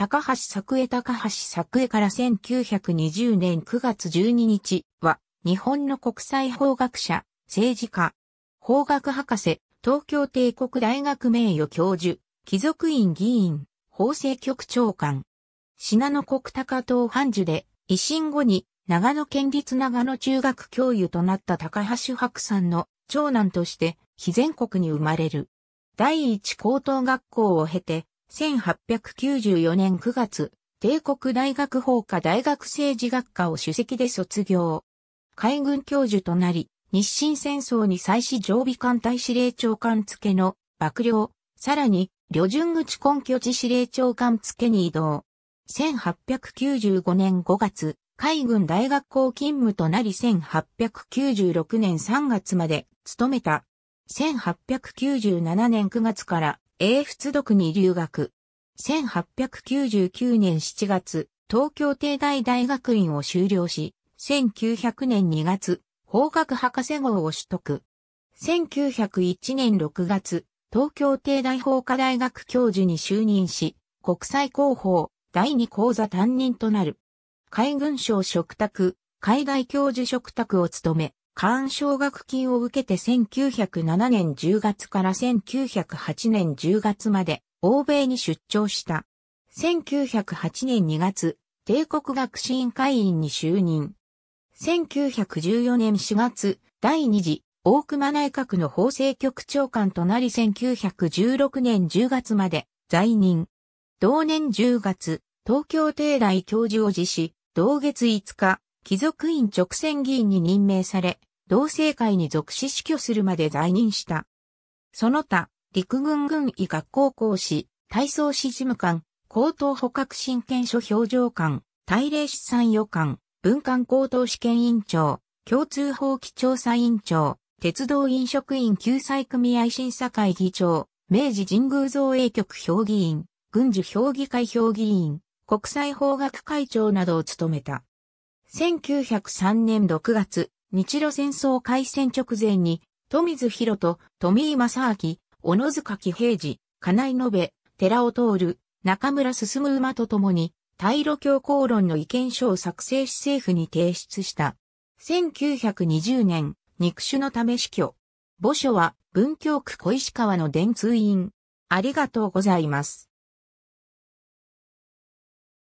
高橋作江高橋作江から1920年9月12日は、日本の国際法学者、政治家、法学博士、東京帝国大学名誉教授、貴族院議員、法制局長官。品野国高等判事で、維新後に長野県立長野中学教諭となった高橋白さんの長男として、非全国に生まれる。第一高等学校を経て、1894年9月、帝国大学法科大学政治学科を主席で卒業。海軍教授となり、日清戦争に際し常備艦隊司令長官付けの幕僚、さらに、旅順口根拠地司令長官付けに移動。1895年5月、海軍大学校勤務となり1896年3月まで務めた。1897年9月から英仏読に留学。1899年7月、東京帝大大学院を修了し、1900年2月、法学博士号を取得。1901年6月、東京帝大法科大学教授に就任し、国際広報、第二講座担任となる。海軍省嘱託、海外教授嘱託を務め、官奨学金を受けて1907年10月から1908年10月まで欧米に出張した。1908年2月、帝国学士院会員に就任。1914年4月、第2次大熊内閣の法制局長官となり1916年10月まで在任。同年10月、東京帝大教授を辞し、同月5日、貴族院直選議員に任命され、同性会に属し死去するまで在任した。その他、陸軍軍医学校講師、体操士事務官、高等捕獲親権書表情官、大礼出産予官、文官高等試験委員長、共通法規調査委員長、鉄道飲食員救済組合審査会議長、明治神宮造営局評議員、軍需評議会評議員、国際法学会長などを務めた。1903年6月、日露戦争開戦直前に、富津博と富井正明、小野塚喜平次、金井延寺尾徹、中村進馬と共に、大路教公論の意見書を作成し政府に提出した。1920年、肉種のため死去。墓所は、文京区小石川の伝通院。ありがとうございます。